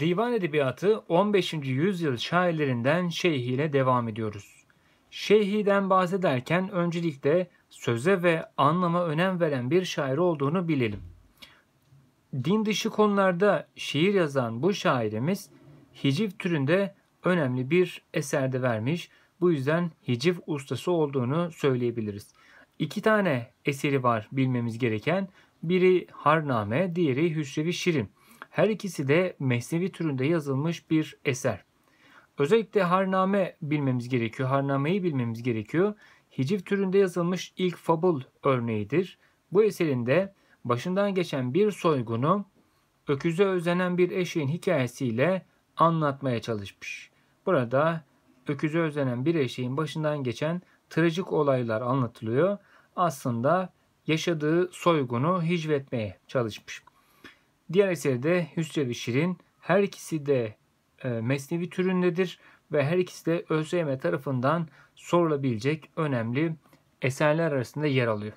Divan Edebiyatı 15. yüzyıl şairlerinden Şeyhi ile devam ediyoruz. Şeyhi'den bahsederken öncelikle söze ve anlama önem veren bir şair olduğunu bilelim. Din dışı konularda şiir yazan bu şairimiz hiciv türünde önemli bir eserde vermiş. Bu yüzden hiciv ustası olduğunu söyleyebiliriz. İki tane eseri var bilmemiz gereken. Biri Harname, diğeri Hüsrevi Şirin. Her ikisi de mesnevi türünde yazılmış bir eser. Özellikle Harname bilmemiz gerekiyor. Harname'yi bilmemiz gerekiyor. Hiciv türünde yazılmış ilk fabul örneğidir. Bu eserinde başından geçen bir soygunu öküze özenen bir eşeğin hikayesiyle anlatmaya çalışmış. Burada öküze özenen bir eşeğin başından geçen trajik olaylar anlatılıyor. Aslında yaşadığı soygunu hicvetmeye çalışmış. Diğer eseri de hüsrev Şirin. Her ikisi de e, mesnevi türündedir ve her ikisi de ÖSYM tarafından sorulabilecek önemli eserler arasında yer alıyor.